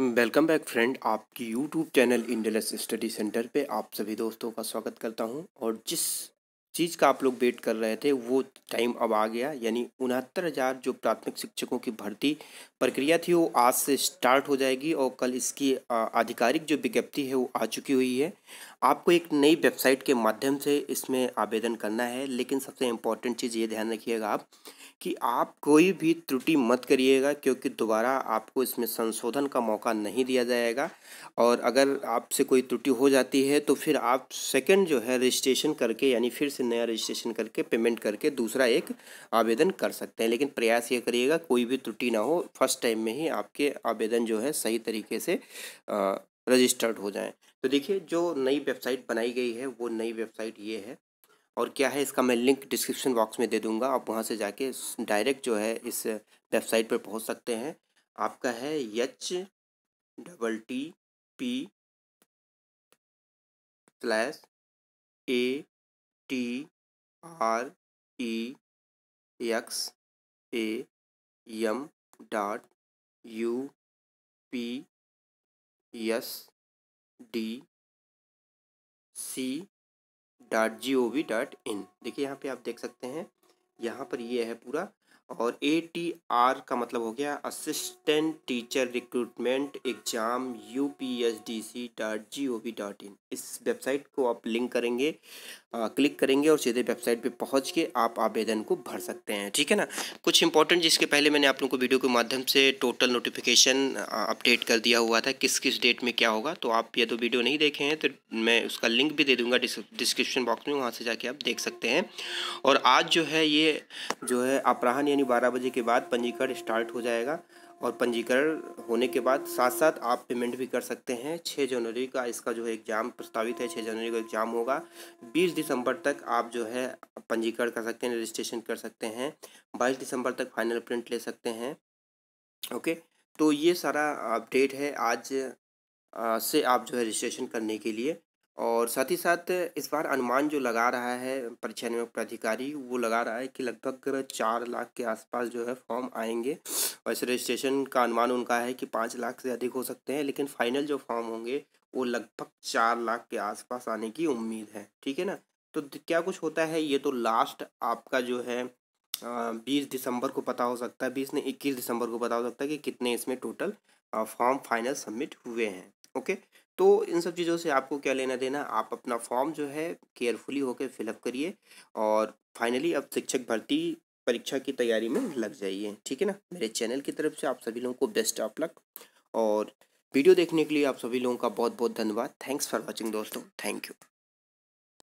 welcome back friend आपकी YouTube channel इंडलस study centre पे आप सभी दोस्तों का स्वागत करता हूं और जिस चीज़ का आप लोग वेट कर रहे थे वो टाइम अब आ गया यानी उनहत्तर हज़ार जो प्राथमिक शिक्षकों की भर्ती प्रक्रिया थी वो आज से स्टार्ट हो जाएगी और कल इसकी आधिकारिक जो विज्ञप्ति है वो आ चुकी हुई है आपको एक नई वेबसाइट के माध्यम से इसमें आवेदन करना है लेकिन सबसे इम्पोर्टेंट चीज़ ये ध्यान रखिएगा आप कि आप कोई भी त्रुटि मत करिएगा क्योंकि दोबारा आपको इसमें संशोधन का मौका नहीं दिया जाएगा और अगर आपसे कोई त्रुटि हो जाती है तो फिर आप सेकंड जो है रजिस्ट्रेशन करके यानी फिर से नया रजिस्ट्रेशन करके पेमेंट करके दूसरा एक आवेदन कर सकते हैं लेकिन प्रयास ये करिएगा कोई भी त्रुटि ना हो फर्स्ट टाइम में ही आपके आवेदन जो है सही तरीके से रजिस्टर्ड हो जाएँ तो देखिए जो नई वेबसाइट बनाई गई है वो नई वेबसाइट ये है और क्या है इसका मैं लिंक डिस्क्रिप्शन बॉक्स में दे दूंगा आप वहाँ से जाके डायरेक्ट जो है इस वेबसाइट पर पहुँच सकते हैं आपका है H double T P slash A T R E X A M dot U P S D C dot G O V dot in देखिए यहाँ पे आप देख सकते हैं यहाँ पर ये है पूरा और ए टी आर का मतलब हो गया assistant teacher recruitment exam U P S D C dot G O V dot in इस वेबसाइट को आप लिंक करेंगे आ, क्लिक करेंगे और सीधे वेबसाइट पे पहुंच के आप आवेदन को भर सकते हैं ठीक है ना कुछ इंपॉर्टेंट जिसके पहले मैंने आप लोगों को वीडियो के माध्यम से टोटल नोटिफिकेशन अपडेट कर दिया हुआ था किस किस डेट में क्या होगा तो आप यदि तो वीडियो नहीं देखे हैं तो मैं उसका लिंक भी दे दूँगा डिस्क्रिप्शन बॉक्स में वहाँ से जाके आप देख सकते हैं और आज जो है ये जो है अपराहन यानी बारह बजे के बाद पंजीकरण स्टार्ट हो जाएगा और पंजीकरण होने के बाद साथ साथ आप पेमेंट भी कर सकते हैं छः जनवरी का इसका जो है एग्ज़ाम प्रस्तावित है छः जनवरी का एग्ज़ाम होगा बीस दिसंबर तक आप जो है पंजीकरण कर सकते हैं रजिस्ट्रेशन कर सकते हैं बाईस दिसंबर तक फाइनल प्रिंट ले सकते हैं ओके तो ये सारा अपडेट है आज से आप जो है रजिस्ट्रेशन करने के लिए और साथ ही साथ इस बार अनुमान जो लगा रहा है परीक्षा नियोग प्राधिकारी वो लगा रहा है कि लगभग चार लाख के आसपास जो है फॉर्म आएंगे वैसे रजिस्ट्रेशन का अनुमान उनका है कि पाँच लाख से अधिक हो सकते हैं लेकिन फाइनल जो फॉर्म होंगे वो लगभग चार लाख के आसपास आने की उम्मीद है ठीक है ना तो क्या कुछ होता है ये तो लास्ट आपका जो है बीस दिसंबर को पता हो सकता है बीस ने इक्कीस दिसंबर को पता हो सकता है कि कितने इसमें टोटल फॉर्म फाइनल सबमिट हुए हैं ओके तो इन सब चीज़ों से आपको क्या लेना देना आप अपना फॉर्म जो है केयरफुली होकर फिलअप करिए और फाइनली अब शिक्षक भर्ती परीक्षा की तैयारी में लग जाइए ठीक है ना मेरे चैनल की तरफ से आप सभी लोगों को बेस्ट ऑफ लक और वीडियो देखने के लिए आप सभी लोगों का बहुत बहुत धन्यवाद थैंक्स फॉर वॉचिंग दोस्तों थैंक यू